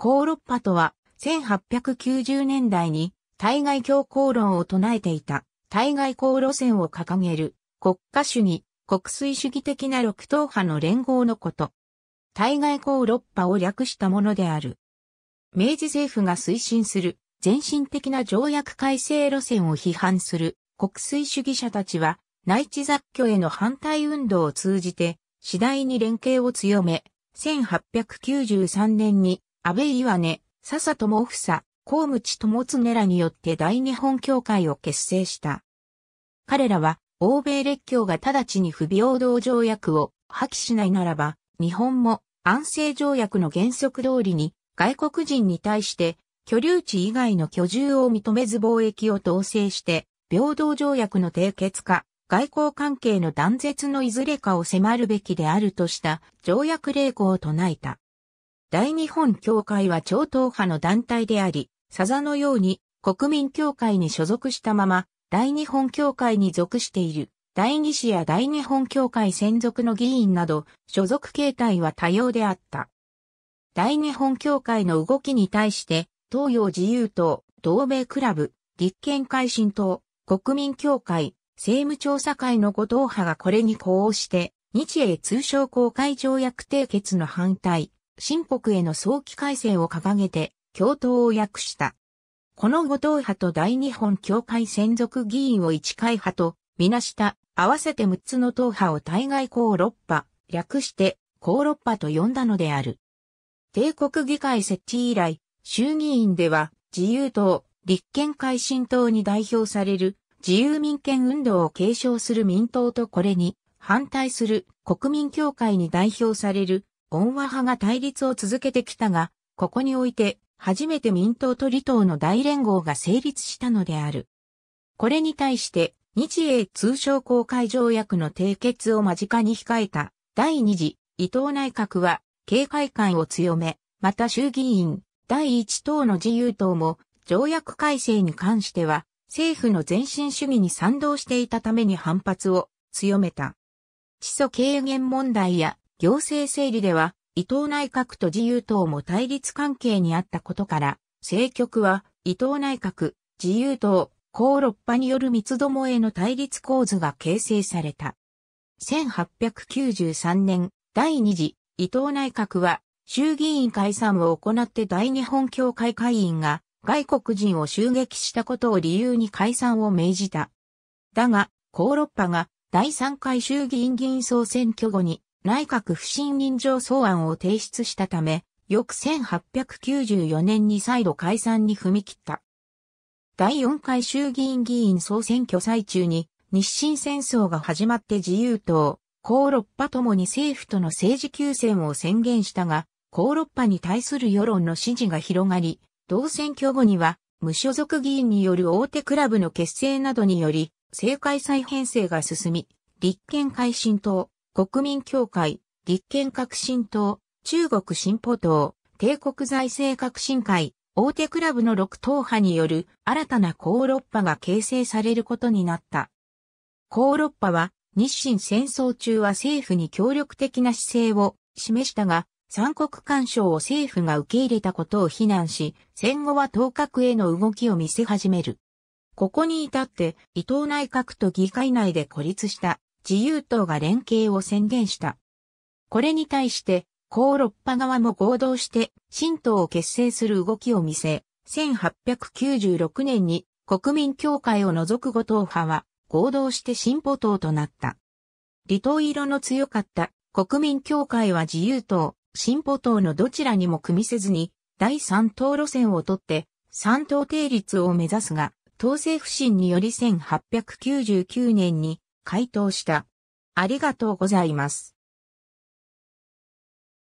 コーロッパとは、1890年代に、対外強硬論を唱えていた、対外公路線を掲げる、国家主義、国粋主義的な六党派の連合のこと。対外公六派を略したものである。明治政府が推進する、全身的な条約改正路線を批判する、国粋主義者たちは、内地雑居への反対運動を通じて、次第に連携を強め、1893年に安倍岩根、笹友房、河口友常らによって大日本協会を結成した。彼らは、欧米列強が直ちに不平等条約を破棄しないならば、日本も安政条約の原則通りに外国人に対して居留地以外の居住を認めず貿易を統制して平等条約の締結か外交関係の断絶のいずれかを迫るべきであるとした条約励行を唱えた。大日本協会は超党派の団体であり、サザのように国民協会に所属したまま、大日本協会に属している、大二子や大日本協会専属の議員など、所属形態は多様であった。大日本協会の動きに対して、東洋自由党、同盟クラブ、立憲改進党、国民協会、政務調査会の後党派がこれに呼応して、日英通商公会条約締結の反対、新国への早期改正を掲げて、共闘を訳した。この後藤派と大日本協会専属議員を一会派と、みなした、合わせて6つの党派を対外公六派、略して、公六派と呼んだのである。帝国議会設置以来、衆議院では、自由党、立憲改進党に代表される、自由民権運動を継承する民党とこれに、反対する国民協会に代表される温和派が対立を続けてきたが、ここにおいて初めて民党と離党の大連合が成立したのである。これに対して日英通商公開条約の締結を間近に控えた第二次伊藤内閣は警戒感を強め、また衆議院第一党の自由党も条約改正に関しては政府の前進主義に賛同していたために反発を強めた。地礎軽減問題や行政整理では、伊藤内閣と自由党も対立関係にあったことから、政局は伊藤内閣、自由党、高六派による三つどもへの対立構図が形成された。1893年、第二次伊藤内閣は衆議院解散を行って大日本協会会員が外国人を襲撃したことを理由に解散を命じた。だが、高六派が第3回衆議院議員総選挙後に内閣不信任状草案を提出したため、翌1894年に再度解散に踏み切った。第4回衆議院議員総選挙最中に、日清戦争が始まって自由党、高六派ともに政府との政治休戦を宣言したが、高六派に対する世論の支持が広がり、同選挙後には、無所属議員による大手クラブの結成などにより、政界再編成が進み、立憲改進党、国民協会、立憲革新党、中国進歩党、帝国財政革新会、大手クラブの6党派による新たな高ッ派が形成されることになった。高ッ派は日清戦争中は政府に協力的な姿勢を示したが、三国干渉を政府が受け入れたことを非難し、戦後は当閣への動きを見せ始める。ここに至って、伊藤内閣と議会内で孤立した。自由党が連携を宣言した。これに対して、高六派側も合同して新党を結成する動きを見せ、1896年に国民協会を除く五党派は合同して進歩党となった。離党色の強かった国民協会は自由党、進歩党のどちらにも組みせずに第三党路線をとって三党定律を目指すが、党政不信により1899年に回答した。ありがとうございます。